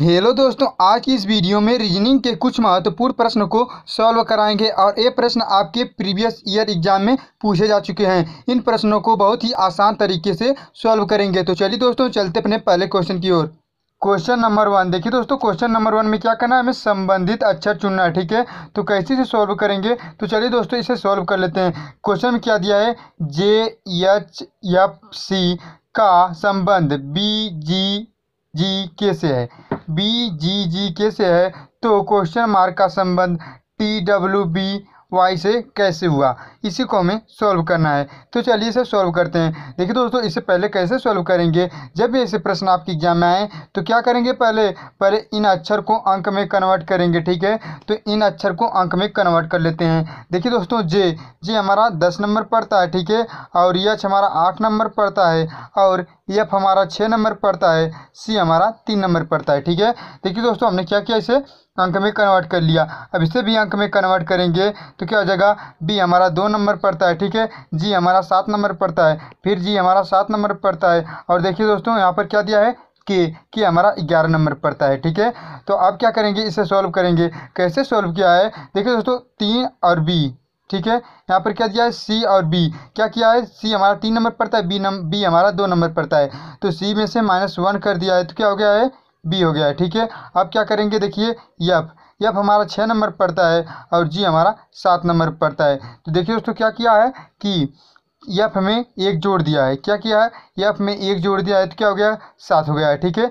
hello दोस्तों आज की इस वीडियो में रीजनिंग के कुछ महत्वपूर्ण प्रश्न को सॉल्व कराएंगे और ये प्रश्न आपके प्रीवियस ईयर एग्जाम में पूछे जा चुके हैं इन प्रश्नों को बहुत ही आसान तरीके से सॉल्व करेंगे तो चलिए दोस्तों चलते अपने पहले क्वेश्चन की ओर क्वेश्चन नंबर वन देखिए दोस्तों क्वेश्चन नंबर वन में क्या करना है हमें संबंधित अक्षर चुनना है ठीक है तो कैसे इसे सॉल्व करेंगे तो चलिए दोस्तों इसे सॉल्व कर लेते हैं क्वेश्चन में क्या दिया है जे एच एफ सी का संबंध बी जी जी के से है बी जी जी के से है तो क्वेश्चन मार्क का संबंध टी डब्ल्यू बी वाई से कैसे हुआ इसी को हमें सॉल्व करना है तो चलिए इसे सॉल्व करते हैं देखिए दोस्तों इससे पहले कैसे सॉल्व करेंगे जब भी ऐसे प्रश्न आपके एग्जाम में आए तो क्या करेंगे पहले पहले इन अक्षर को अंक में कन्वर्ट करेंगे ठीक है तो इन अक्षर को अंक में कन्वर्ट कर लेते हैं देखिए दोस्तों जे जे हमारा दस नंबर पड़ता है ठीक है और यच हमारा आठ नंबर पड़ता है और एफ हमारा छः नंबर पड़ता है सी हमारा तीन नंबर पड़ता है ठीक है देखिए दोस्तों हमने क्या किया इसे अंक में कन्वर्ट कर लिया अब इसे भी अंक में कन्वर्ट करेंगे तो क्या हो जाएगा बी हमारा दो नंबर पड़ता है ठीक है जी हमारा सात नंबर पड़ता है फिर जी हमारा सात नंबर पड़ता है और देखिए दोस्तों यहाँ पर क्या दिया है के कि हमारा ग्यारह नंबर पड़ता है ठीक है तो आप क्या करेंगे इसे सॉल्व करेंगे कैसे सॉल्व किया है देखिए दोस्तों तीन और बी ठीक है यहाँ पर क्या दिया है सी और बी क्या किया है सी हमारा तीन नंबर पड़ता है बी नम बी हमारा दो नंबर पड़ता है तो सी में से माइनस वन कर दिया है तो क्या हो गया है बी हो गया है ठीक है अब क्या करेंगे देखिए यफ यफ हमारा छः नंबर पड़ता है और जी हमारा सात नंबर पड़ता है तो देखिए दोस्तों क्या किया है कि एफ में एक जोड़ दिया है क्या किया है एफ में एक जोड़ दिया है तो क्या हो गया सात हो गया है ठीक है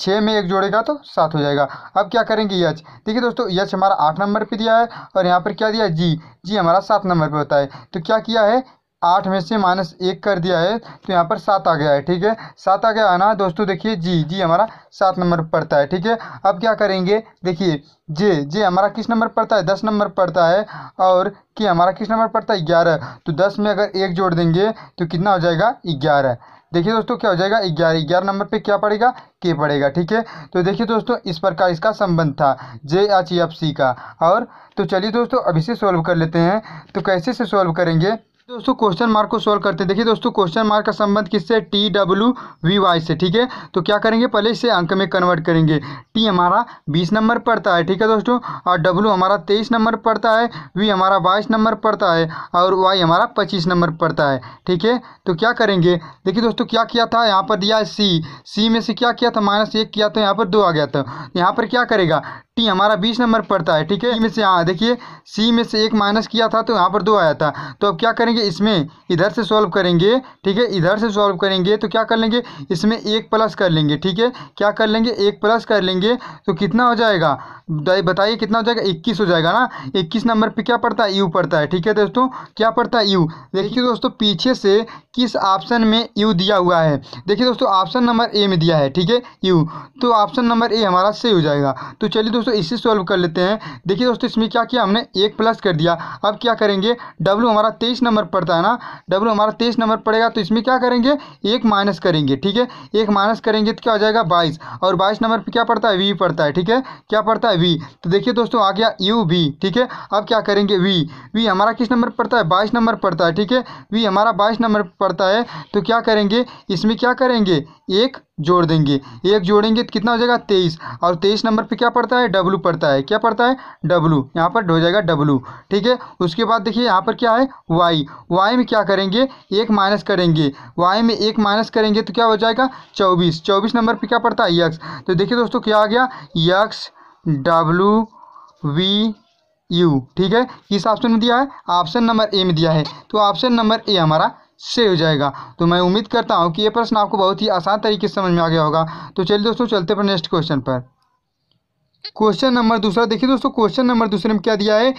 छः में एक जोड़ेगा तो सात हो जाएगा अब क्या करेंगे यच देखिए दोस्तों यच हमारा आठ नंबर पे दिया है और यहाँ पर क्या दिया है जी जी हमारा सात नंबर पे होता है तो क्या किया है आठ में से माइनस एक कर दिया है तो यहाँ पर सात आ गया है ठीक है सात आ गया है ना दोस्तों देखिए जी जी हमारा सात नंबर पड़ता है ठीक है अब क्या करेंगे देखिए जे जे हमारा किस नंबर पड़ता है दस नंबर पड़ता है और कि हमारा किस नंबर पड़ता है ग्यारह तो दस में अगर एक जोड़ देंगे तो कितना हो जाएगा ग्यारह देखिए दोस्तों क्या हो जाएगा ग्यारह ग्यारह नंबर पे क्या पड़ेगा के पड़ेगा ठीक है तो देखिए दोस्तों इस प्रकार इसका संबंध था जे एच एफ सी का और तो चलिए दोस्तों अभी से सॉल्व कर लेते हैं तो कैसे से सॉल्व करेंगे दोस्तों क्वेश्चन मार्क को सोल्व करते हैं देखिए दोस्तों क्वेश्चन मार्क का संबंध किससे टी डब्ल्यू वी वाई से ठीक है तो क्या करेंगे पहले इसे अंक में कन्वर्ट करेंगे टी हमारा बीस नंबर पड़ता है ठीक है दोस्तों और डब्ल्यू हमारा तेईस नंबर पड़ता है वी हमारा बाईस नंबर पड़ता है और वाई हमारा पच्चीस नंबर पड़ता है ठीक है तो क्या करेंगे देखिए दोस्तों क्या किया था यहाँ पर दिया सी सी में से क्या किया था माइनस एक किया था यहाँ पर दो आ गया था यहाँ पर क्या करेगा टी हमारा बीस नंबर पड़ता है ठीक है में से हाँ देखिए सी में से एक माइनस किया था तो यहाँ पर दो आया था तो अब क्या करेंगे इसमें इधर से सॉल्व करेंगे ठीक है इधर से सॉल्व करेंगे तो क्या कर लेंगे इसमें एक प्लस कर लेंगे ठीक है क्या कर लेंगे एक प्लस कर लेंगे तो कितना हो जाएगा बताइए कितना हो जाएगा इक्कीस हो जाएगा ना इक्कीस नंबर पर क्या पड़ता है यू पड़ता है ठीक है दोस्तों क्या पड़ता है यू देखिए दोस्तों पीछे से किस ऑप्शन में यू दिया हुआ है देखिए दोस्तों ऑप्शन नंबर ए में दिया है ठीक है यू तो ऑप्शन नंबर ए हमारा सही हो जाएगा तो चलिए दोस्तों दोस्तों इसे सॉल्व कर लेते हैं देखिए दोस्तों इसमें क्या किया हमने एक प्लस कर दिया अब क्या करेंगे डब्लू हमारा तेईस नंबर पड़ता है ना डब्लू हमारा तेईस नंबर पड़ेगा तो इसमें क्या करेंगे एक माइनस करेंगे ठीक है एक माइनस करेंगे तो क्या हो जाएगा बाईस और बाईस नंबर पर क्या पड़ता है वी पड़ता है ठीक है क्या पड़ता है वी तो देखिए दोस्तों आ गया यू वी ठीक है अब क्या करेंगे वी वी हमारा किस नंबर पड़ता है बाईस नंबर पड़ता है ठीक है वी हमारा बाईस नंबर पड़ता है तो क्या करेंगे इसमें क्या करेंगे एक जोड़ देंगे एक जोड़ेंगे तो कितना हो जाएगा तेईस और तेईस नंबर पे क्या पड़ता है डब्लू पड़ता है क्या पड़ता है डब्लू यहाँ पर हो जाएगा डब्लू ठीक है उसके बाद देखिए यहाँ पर क्या है वाई वाई में क्या करेंगे एक माइनस करेंगे वाई में एक माइनस करेंगे तो क्या हो जाएगा चौबीस चौबीस नंबर पर क्या पड़ता है यक्स तो देखिए दोस्तों क्या आ गया यक्स डब्लू वी यू ठीक है किस ऑप्शन में दिया है ऑप्शन नंबर ए में दिया है तो ऑप्शन नंबर ए हमारा से हो जाएगा तो मैं उम्मीद करता हूँ कि ये प्रश्न आपको बहुत ही आसान तरीके से समझ में आ गया होगा तो चलिए दोस्तों चलते पर नेक्स्ट क्वेश्चन पर क्वेश्चन नंबर दूसरा देखिए दोस्तों क्वेश्चन नंबर दूसरे में क्या दिया है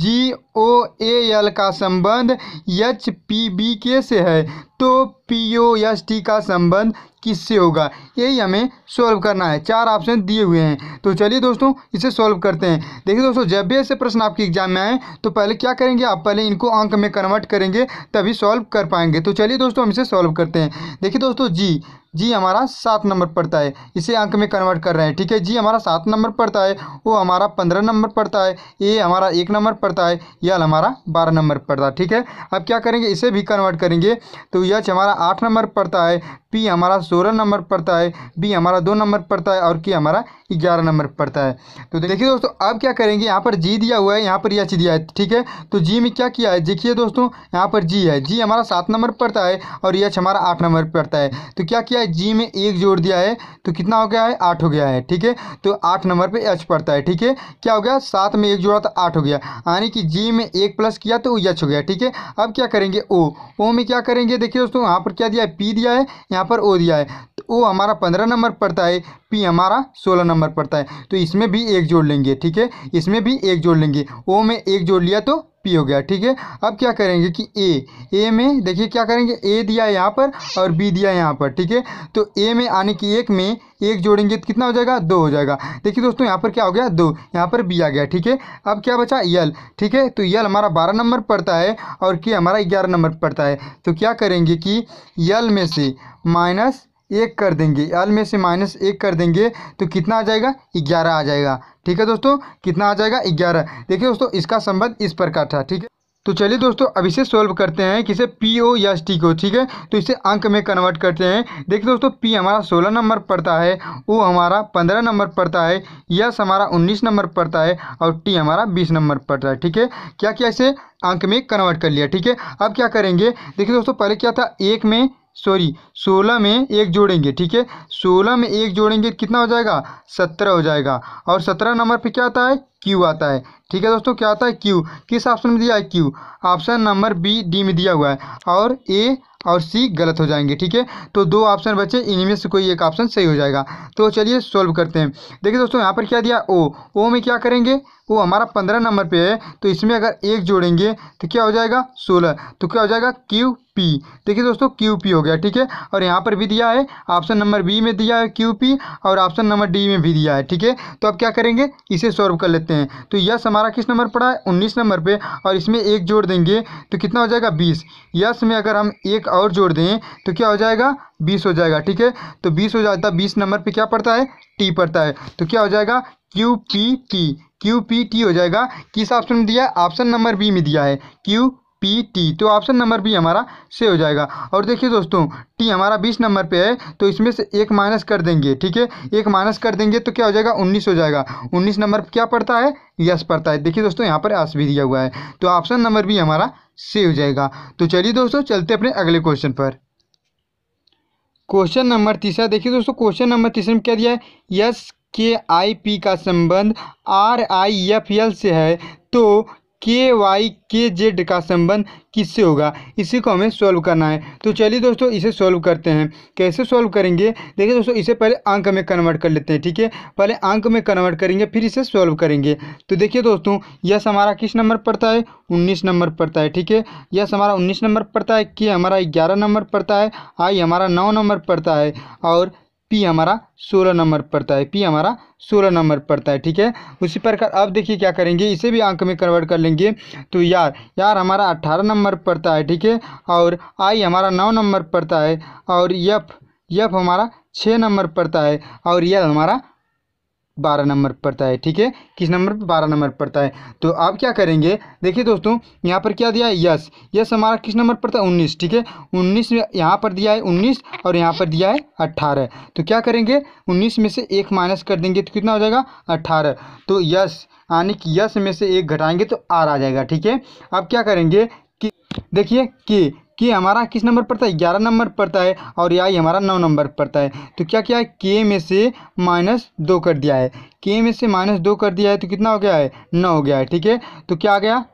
जी ओ ए एल का संबंध एच पी बी के से है तो पी ओ एस टी का संबंध किससे होगा यही हमें सॉल्व करना है चार ऑप्शन दिए हुए हैं तो चलिए दोस्तों इसे सॉल्व करते हैं देखिए दोस्तों जब भी ऐसे प्रश्न आपके एग्जाम में आए तो पहले क्या करेंगे आप पहले इनको अंक में कन्वर्ट करेंगे तभी सॉल्व कर पाएंगे तो चलिए दोस्तों हम इसे सॉल्व करते हैं देखिए दोस्तों जी जी हमारा सात नंबर पड़ता है इसे अंक में कन्वर्ट कर रहे हैं ठीक है जी हमारा सात नंबर पड़ता है वो हमारा पंद्रह नंबर पड़ता है ए हमारा एक नंबर पड़ता है यल हमारा बारह नंबर पड़ता है ठीक है अब क्या करेंगे इसे भी कन्वर्ट करेंगे तो यच हमारा आठ नंबर पड़ता है पी हमारा सोलह नंबर पड़ता है बी हमारा दो नंबर पड़ता है और के हमारा ग्यारह नंबर पड़ता है तो देखिए दोस्तों अब क्या करेंगे यहाँ पर जी दिया हुआ है यहाँ पर एच दिया है ठीक है तो जी में क्या किया है देखिए दोस्तों यहाँ पर जी है जी हमारा सात नंबर पड़ता है और यच हमारा आठ नंबर पड़ता है तो क्या किया है जी में एक जोड़ दिया है तो कितना हो गया है आठ हो गया है ठीक है तो आठ नंबर पर एच पड़ता है ठीक है क्या हो गया सात में एक जोड़ा तो आठ हो गया यानी कि जी में एक प्लस किया तो यच हो गया ठीक है अब क्या करेंगे ओ ओ में क्या करेंगे देखिए दोस्तों यहाँ पर क्या दिया है पी दिया है यहाँ यहाँ पर ओ दिया है तो ओ हमारा पंद्रह नंबर पड़ता है पी हमारा सोलह नंबर पड़ता है तो इसमें भी एक जोड़ लेंगे ठीक है इसमें भी एक जोड़ लेंगे ओ में एक जोड़ लिया तो पी हो गया ठीक है अब क्या करेंगे कि ए ए में देखिए क्या करेंगे ए दिया यहाँ पर और बी दिया यहाँ पर ठीक है तो ए में आने की एक में एक जोड़ेंगे तो कितना हो जाएगा दो हो जाएगा देखिए दोस्तों यहाँ पर क्या हो गया दो यहाँ पर बी आ गया ठीक है अब क्या बचा यल ठीक है तो यल हमारा बारह नंबर पड़ता है और के हमारा ग्यारह नंबर पड़ता है तो क्या करेंगे कि यल में से माइनस एक कर देंगे यल में से माइनस एक कर देंगे तो कितना आ जाएगा ग्यारह आ जाएगा ठीक है दोस्तों कितना आ जाएगा ग्यारह देखिए दोस्तों इसका संबंध इस प्रकार था ठीक है तो चलिए दोस्तों अब इसे सोल्व करते हैं किसे पी ओ या टी को ठीक है तो इसे अंक में कन्वर्ट करते हैं देखिए दोस्तों पी हमारा 16 नंबर पड़ता है ओ हमारा 15 नंबर पड़ता है यस हमारा 19 नंबर पड़ता है और टी हमारा 20 नंबर पड़ता है ठीक है क्या क्या इसे अंक में कन्वर्ट कर लिया ठीक है अब क्या करेंगे देखिए दोस्तों पहले क्या था एक में सॉरी सोलह में एक जोड़ेंगे ठीक है सोलह में एक जोड़ेंगे तो कितना हो जाएगा सत्रह हो जाएगा और सत्रह नंबर पे क्या आता है क्यू आता है ठीक है दोस्तों क्या आता है क्यू किस ऑप्शन में दिया है Q option number B D में दिया हुआ है और ए और सी गलत हो जाएंगे ठीक है तो दो ऑप्शन बचे इनमें से कोई एक ऑप्शन सही हो जाएगा तो चलिए सॉल्व करते हैं देखिए दोस्तों यहाँ पर क्या दिया ओ ओ में क्या करेंगे ओ हमारा पंद्रह नंबर पे है तो इसमें अगर एक जोड़ेंगे तो क्या हो जाएगा सोलह तो क्या हो जाएगा क्यू पी देखिए दोस्तों क्यू पी हो गया ठीक है और यहाँ पर भी दिया है ऑप्शन नंबर बी में दिया है क्यू पी और ऑप्शन नंबर डी में भी दिया है ठीक है तो अब क्या करेंगे इसे सॉल्व कर लेते हैं तो यस हमारा किस नंबर पड़ा है उन्नीस नंबर पर और इसमें एक जोड़ देंगे तो कितना हो जाएगा बीस यस में अगर हम एक और जोड़ दें तो क्या हो जाएगा बीस हो जाएगा ठीक है तो बीस हो जाता है तो बीस नंबर पर क्या पड़ता है टी पड़ता है तो क्या हो जाएगा Q P T Q P T हो जाएगा किस ऑप्शन में दिया है ऑप्शन नंबर बी में दिया है क्यू पी टी तो ऑप्शन नंबर बी हमारा से हो जाएगा और देखिए दोस्तों टी हमारा बीस नंबर पे है तो इसमें से एक माइनस कर देंगे ठीक है एक माइनस कर देंगे तो क्या हो जाएगा उन्नीस हो जाएगा उन्नीस नंबर क्या पड़ता है यस पड़ता है देखिए दोस्तों यहाँ पर आस भी दिया हुआ है तो ऑप्शन नंबर बी हमारा से हो जाएगा तो चलिए दोस्तों चलते अपने अगले क्वेश्चन पर क्वेश्चन नंबर तीसरा देखिए दोस्तों क्वेश्चन नंबर तीसरे में क्या दिया है यस के आई पी का संबंध आर आई एफ एल से है तो के वाई के जेड का संबंध किससे होगा इसी को हमें सॉल्व करना है तो चलिए दोस्तों इसे सॉल्व करते हैं कैसे सॉल्व करेंगे देखिए दोस्तों इसे पहले अंक में कन्वर्ट कर लेते हैं ठीक है पहले अंक में कन्वर्ट करेंगे फिर इसे सॉल्व करेंगे तो देखिए दोस्तों यस हमारा किस नंबर पड़ता है उन्नीस नंबर पड़ता है ठीक है यस हमारा उन्नीस नंबर पड़ता है के हमारा ग्यारह नंबर पड़ता है आई हमारा नौ नंबर पड़ता है और पी हमारा सोलह नंबर पड़ता है पी हमारा सोलह नंबर पड़ता है ठीक है उसी प्रकार अब देखिए क्या करेंगे इसे भी अंक में कन्वर्ट कर लेंगे तो यार यार हमारा अट्ठारह नंबर पड़ता है ठीक है और आई हमारा नौ नंबर पड़ता है और यफ यफ हमारा छः नंबर पड़ता है और यल हमारा बारह नंबर पड़ता है ठीक है किस नंबर पर बारह नंबर पड़ता है तो आप क्या करेंगे देखिए दोस्तों यहाँ पर क्या दिया है यस यस हमारा किस नंबर पड़ता है उन्नीस ठीक है उन्नीस यहाँ पर दिया है उन्नीस और यहाँ पर दिया है अट्ठारह तो क्या करेंगे उन्नीस में से एक माइनस कर देंगे तो कितना हो जाएगा अट्ठारह तो यस यानी कि यस में से एक घटाएंगे तो आर आ जाएगा ठीक है अब क्या करेंगे कि देखिए कि के हमारा किस नंबर पड़ता है ग्यारह नंबर पड़ता है और आई हमारा नौ नंबर पड़ता है तो क्या किया है के में से माइनस दो कर दिया है के में से माइनस दो कर दिया है तो कितना हो गया है नौ हो गया है ठीक है तो क्या आ गया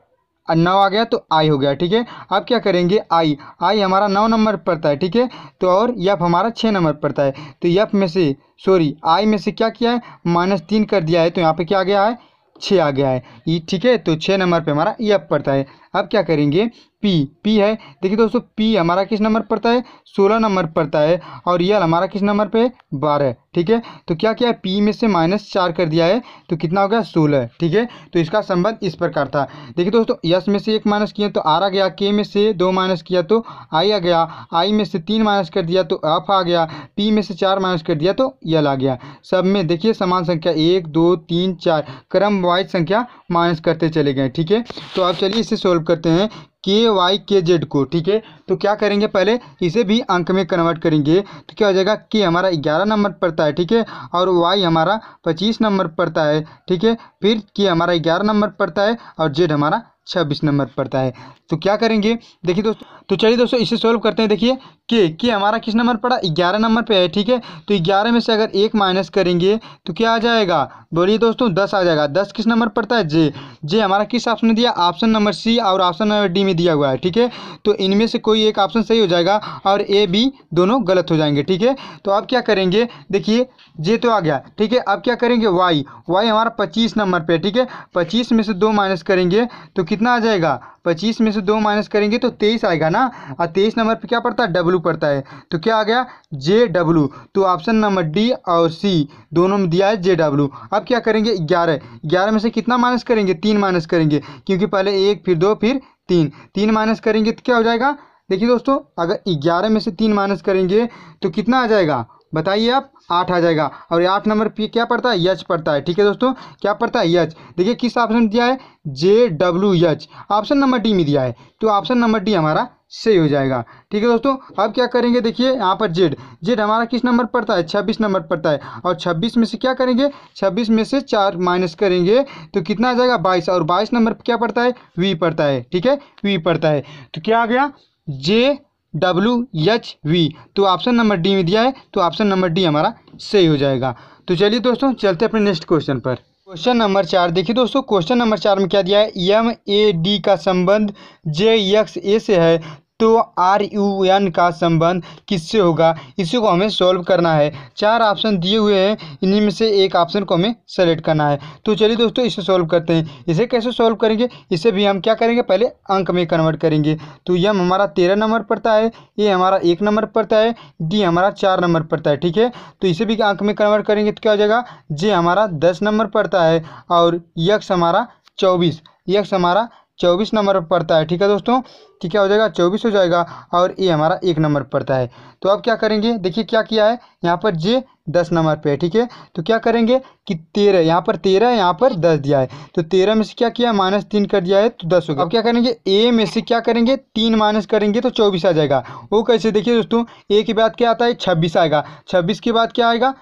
नौ आ गया तो आई हो गया ठीक है अब क्या करेंगे आई आई हमारा नौ नंबर पड़ता है ठीक है तो और यफ हमारा छः नंबर पड़ता है तो यफ में से सॉरी आई में से क्या किया है माइनस तीन कर दिया है तो यहाँ पे क्या आ गया है छः आ गया है ठीक है तो छः नंबर पे हमारा यफ पड़ता है अब क्या करेंगे पी पी है देखिए दोस्तों पी हमारा किस नंबर पड़ता है सोलह नंबर पड़ता है और यल हमारा किस नंबर पे बारह ठीक है तो क्या क्या है पी में से माइनस चार कर दिया है तो कितना हो गया सोलह ठीक है तो इसका संबंध इस प्रकार था देखिए दोस्तों यस में से एक माइनस किया तो आर आ गया के में से दो माइनस किया तो आई आ गया आई में से तीन माइनस कर दिया तो एफ आ गया पी में से चार माइनस कर दिया तो यल आ गया सब में देखिए समान संख्या एक दो तीन चार क्रम वाइज संख्या माइनस करते चले गए ठीक है तो आप चलिए इसे सोल्व करते हैं के वाई के जेड को ठीक है तो क्या करेंगे पहले इसे भी अंक में कन्वर्ट करेंगे तो क्या हो जाएगा के हमारा ग्यारह नंबर पड़ता है ठीक है और वाई हमारा पच्चीस नंबर पड़ता है ठीक है फिर के हमारा ग्यारह नंबर पड़ता है और जेड हमारा छब्बीस नंबर पड़ता है तो क्या करेंगे देखिए दोस्तों तो चलिए दोस्तों इसे सॉल्व करते हैं देखिए के के हमारा किस नंबर पड़ा ग्यारह नंबर पे है ठीक है तो ग्यारह में से अगर एक माइनस करेंगे तो क्या आ जाएगा बोलिए दोस्तों दस आ जाएगा दस किस नंबर पड़ता है जे जे हमारा किस ऑप्शन में दिया ऑप्शन नंबर सी और ऑप्शन नंबर डी में दिया हुआ है ठीक है तो इनमें से कोई एक ऑप्शन सही हो जाएगा और ए बी दोनों गलत हो जाएंगे ठीक है तो अब क्या करेंगे देखिए जे तो आ गया ठीक है अब क्या करेंगे वाई वाई हमारा पच्चीस नंबर पर ठीक है पच्चीस में से दो माइनस करेंगे तो कितना आ जाएगा पच्चीस में से दो माइनस करेंगे तो तेईस आएगा ना और तेईस नंबर पे क्या पड़ता है डब्लू पड़ता है तो क्या आ गया जे डब्लू तो ऑप्शन नंबर डी और सी दोनों में दिया है जे डब्लू अब क्या करेंगे ग्यारह ग्यारह में से कितना माइनस करेंगे तीन माइनस करेंगे क्योंकि पहले एक फिर दो फिर तीन तीन माइनस करेंगे तो क्या हो जाएगा देखिए दोस्तों अगर ग्यारह में से तीन माइनस करेंगे तो कितना आ जाएगा बताइए आप आठ आ जाएगा और आठ नंबर पी क्या पड़ता है यच पड़ता है ठीक है दोस्तों क्या पड़ता है यच देखिए किस ऑप्शन में दिया है J W H option number D में दिया है तो ऑप्शन नंबर डी हमारा सही हो जाएगा ठीक है दोस्तों अब क्या करेंगे देखिए यहाँ पर जेड जेड हमारा किस नंबर पड़ता है छब्बीस नंबर पड़ता है और छब्बीस में से क्या करेंगे छब्बीस में से चार माइनस करेंगे तो कितना आ जाएगा बाईस और बाईस नंबर पर क्या पड़ता है वी पड़ता है ठीक है वी पड़ता है तो क्या आ गया जे डब्ल्यू एच वी तो ऑप्शन नंबर डी में दिया है तो ऑप्शन नंबर डी हमारा सही हो जाएगा तो चलिए दोस्तों चलते अपने नेक्स्ट क्वेश्चन पर क्वेश्चन नंबर चार देखिए दोस्तों क्वेश्चन नंबर चार में क्या दिया है एम ए डी का संबंध जे एक्स ए से है तो आर यू एन का संबंध किससे होगा इसी को हमें सॉल्व करना है चार ऑप्शन दिए हुए हैं इन्हीं में से एक ऑप्शन को हमें सेलेक्ट करना है तो चलिए दोस्तों इसे सॉल्व करते हैं इसे कैसे सॉल्व करेंगे इसे भी हम क्या करेंगे पहले अंक में कन्वर्ट करेंगे तो यम हमारा तेरह नंबर पड़ता है ए हमारा एक नंबर पड़ता है डी हमारा चार नंबर पड़ता है ठीक है तो इसे भी अंक में कन्वर्ट करेंगे तो क्या हो जाएगा जे हमारा दस नंबर पड़ता है और यक्स हमारा चौबीस यक्स हमारा चौबीस नंबर पर पड़ता है ठीक है दोस्तों कि क्या हो जाएगा चौबीस हो जाएगा और ए हमारा एक नंबर पर पड़ता है तो अब क्या करेंगे देखिए क्या किया है यहाँ पर जे दस नंबर पे है ठीक है तो क्या करेंगे कि तेरह यहाँ पर तेरह यहाँ पर दस दिया है तो तेरह में से क्या किया माइनस तीन कर दिया है तो दस हो गया अब क्या करेंगे ए में से क्या करेंगे तीन माइनस करेंगे तो चौबीस आ जाएगा वो कैसे देखिए दोस्तों ए के बाद क्या आता है छब्बीस आएगा छब्बीस के बाद क्या आएगा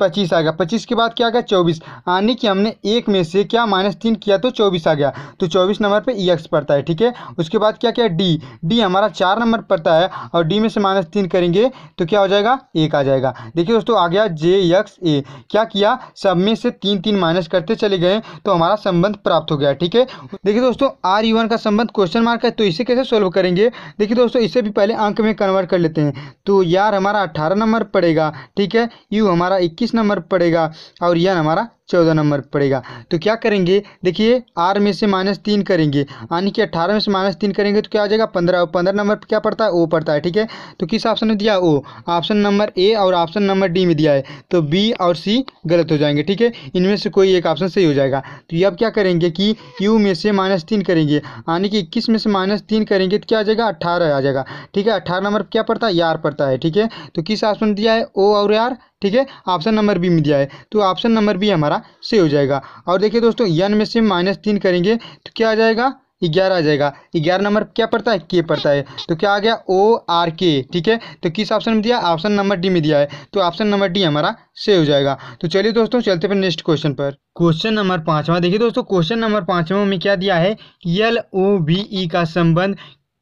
पच्चीस आ गया पच्चीस के बाद क्या आ गया चौबीस यानी कि हमने एक में से क्या माइनस तीन किया तो चौबीस आ गया तो चौबीस नंबर पे ई e एक्स पड़ता है ठीक है उसके बाद क्या क्या डी डी हमारा चार नंबर पड़ता है और डी में से माइनस तीन करेंगे तो क्या हो जाएगा एक आ जाएगा देखिए दोस्तों आ गया जे एक्स ए क्या किया सब में से तीन तीन माइनस करते चले गए तो हमारा संबंध प्राप्त हो गया ठीक है देखिए दोस्तों आर यू e का संबंध क्वेश्चन मार्क है तो इसे कैसे सोल्व करेंगे देखिए दोस्तों इसे भी पहले अंक में कन्वर्ट कर लेते हैं तो यार हमारा अट्ठारह नंबर पड़ेगा ठीक है यू हमारा इक्कीस इक्कीस नंबर पड़ेगा और यह हमारा चौदह नंबर पड़ेगा तो क्या करेंगे देखिए आर में से माइनस तीन करेंगे यानी कि अट्ठारह में से माइनस तीन करेंगे तो क्या आ जाएगा पंद्रह पंद्रह नंबर क्या पड़ता है ओ पड़ता है ठीक है तो किस ऑप्शन में दिया ओ ऑप्शन नंबर ए और ऑप्शन नंबर डी में दिया है तो बी और सी गलत हो जाएंगे ठीक है इनमें से कोई एक ऑप्शन सही हो जाएगा तो ये अब क्या करेंगे कि यू में से माइनस तीन करेंगे यानी कि इक्कीस में से माइनस तीन करेंगे तो क्या आ जाएगा अट्ठारह आ जाएगा ठीक है अट्ठारह नंबर क्या पड़ता है यार पड़ता है ठीक है तो किस ऑप्शन दिया है ओ और यार ठीक है ऑप्शन नंबर बी में दिया है तो ऑप्शन नंबर बी हमारा से हो जाएगा और देखिए दोस्तों यन में से माइनस तीन करेंगे तो क्या आ जाएगा ग्यारह आ जाएगा ग्यारह नंबर क्या पड़ता है के पड़ता है तो क्या आ गया ओ आर के ठीक है तो किस ऑप्शन में दिया ऑप्शन नंबर डी में दिया है तो ऑप्शन नंबर डी हमारा सही हो जाएगा तो चलिए दोस्तों चलते फिर नेक्स्ट क्वेश्चन पर क्वेश्चन नंबर पाँचवा देखिए दोस्तों क्वेश्चन नंबर पाँचवा में क्या दिया है यल ओ बी ई का संबंध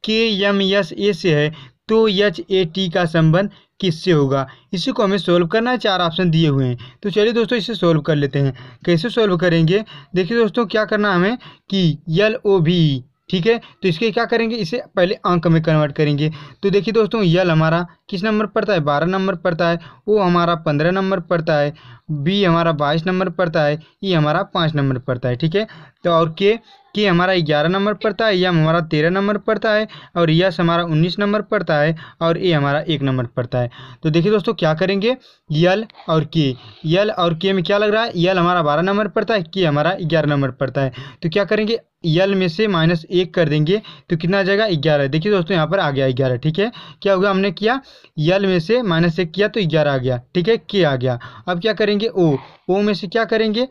के एम एस ए से है तो एच ए टी का संबंध किससे होगा इसी को हमें सोल्व करना है चार ऑप्शन दिए हुए हैं तो चलिए दोस्तों इसे सोल्व कर लेते हैं कैसे सोल्व करेंगे देखिए दोस्तों क्या करना हमें कि यल ओ भी ठीक है तो इसके क्या करेंगे इसे पहले अंक में कन्वर्ट करेंगे तो देखिए दोस्तों यल हमारा किस नंबर पड़ता है बारह नंबर पड़ता है ओ हमारा पंद्रह नंबर पड़ता है बी हमारा बाईस नंबर पड़ता है ई हमारा पाँच नंबर पड़ता है ठीक है तो और के कि हमारा ग्यारह नंबर पड़ता है यम हमारा तेरह नंबर पड़ता है और यस हमारा उन्नीस नंबर पड़ता है और ए हमारा एक नंबर पड़ता है तो देखिए दोस्तों क्या करेंगे यल और के यल और के में क्या लग रहा है यल हमारा बारह नंबर पड़ता है के हमारा ग्यारह नंबर पड़ता है तो क्या करेंगे यल में से माइनस एक कर देंगे तो कितना आ जाएगा ग्यारह देखिए दोस्तों यहाँ पर आ गया ग्यारह ठीक है क्या होगा हमने किया यल में से माइनस एक किया तो ग्यारह आ गया ठीक है के आ गया अब क्या करेंगे ओ ओ में से क्या करेंगे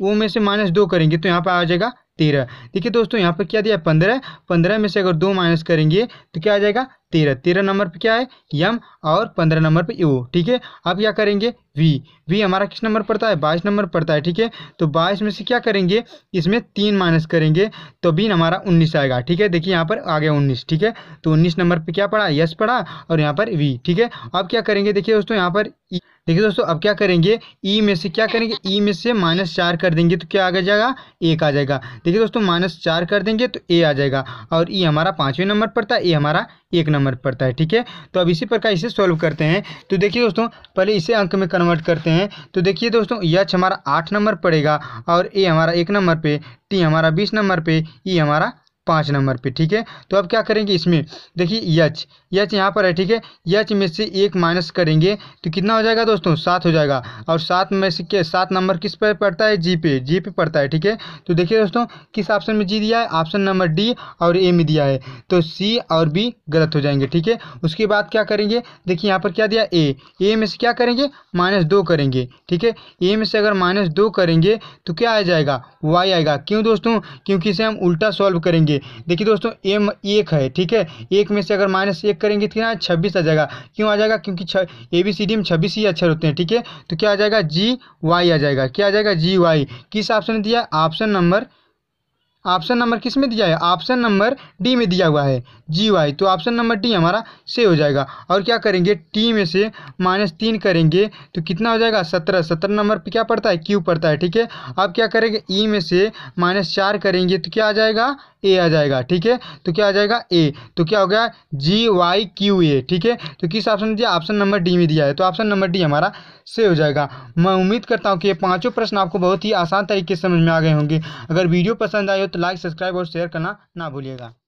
वो में से माइनस दो करेंगे तो यहाँ पर आ जाएगा तेरह देखिए दोस्तों यहाँ पर क्या दिया है पंद्रह पंद्रह में से अगर दो माइनस करेंगे तो क्या आ जाएगा तेरह तेरह नंबर पर क्या है यम और पंद्रह नंबर पर यू ठीक है अब क्या करेंगे वी वी हमारा किस नंबर पड़ता है बाईस नंबर पड़ता है ठीक है तो बाईस में से क्या करेंगे इसमें तीन माइनस करेंगे तो बीन हमारा उन्नीस आएगा ठीक है देखिए यहाँ पर आ गया उन्नीस ठीक है तो उन्नीस नंबर पर क्या पड़ा यस पड़ा और यहाँ पर वी ठीक है अब क्या करेंगे देखिए दोस्तों यहाँ पर e, देखिए दोस्तों अब क्या करेंगे ई e में से क्या करेंगे ई e में से माइनस चार कर देंगे तो क्या आ जाएगा एक आ जाएगा देखिए दोस्तों माइनस चार कर देंगे तो ए आ जाएगा और ई हमारा पाँचवें नंबर पड़ता है ए हमारा एक नंबर पड़ता है ठीक है तो अब इसी प्रकार इसे सॉल्व करते हैं तो देखिए दोस्तों पहले इसे अंक में कन्वर्ट करते हैं तो देखिए दोस्तों यच हमारा आठ नंबर पड़ेगा और ए हमारा एक नंबर पे टी हमारा बीस नंबर पे ई हमारा पाँच नंबर पे ठीक है तो अब क्या करेंगे इसमें देखिए यच यच यहाँ पर है ठीक है यच में से एक माइनस करेंगे तो कितना हो जाएगा दोस्तों सात हो जाएगा और सात में से क्या सात नंबर किस पर पड़ता है जी पे जी पे पड़ता है ठीक है तो देखिए दोस्तों किस ऑप्शन में जी दिया है ऑप्शन नंबर डी और ए में दिया है तो सी और बी गलत हो जाएंगे ठीक है उसके बाद क्या करेंगे देखिए यहाँ पर क्या दिया ए ए में से क्या करेंगे माइनस दो करेंगे ठीक है ए में से अगर माइनस दो करेंगे तो क्या आ जाएगा वाई आएगा क्यों दोस्तों क्योंकि इसे हम उल्टा सॉल्व करेंगे करेंगे देखिए दोस्तों एम एक है ठीक है एक में से अगर माइनस एक करेंगे तो क्या छब्बीस आ जाएगा क्यों आ जाएगा क्योंकि ए बी सी डी में छब्बीस ही अक्षर होते हैं ठीक है तो क्या आ जाएगा जी वाई आ जाएगा क्या आ जाएगा जी वाई किस ऑप्शन में दिया ऑप्शन नंबर ऑप्शन नंबर किस में दिया है ऑप्शन नंबर डी में दिया हुआ है जी वाई तो ऑप्शन नंबर डी हमारा से हो जाएगा और क्या करेंगे टी में से माइनस तीन करेंगे तो कितना हो जाएगा सत्रह सत्रह नंबर पे क्या पड़ता है क्यू पड़ता है ठीक है अब क्या करेंगे ई e में से माइनस चार करेंगे तो क्या आ जाएगा ए आ जाएगा ठीक है तो क्या आ जाएगा ए तो क्या हो गया जी वाई क्यू ए ठीक है तो किस ऑप्शन में दिया ऑप्शन नंबर डी में दिया है तो ऑप्शन नंबर डी हमारा से हो जाएगा मैं उम्मीद करता हूँ कि ये पाँचों प्रश्न आपको बहुत ही आसान तरीके से समझ में आ गए होंगे अगर वीडियो पसंद आए हो तो लाइक सब्सक्राइब और शेयर करना ना भूलिएगा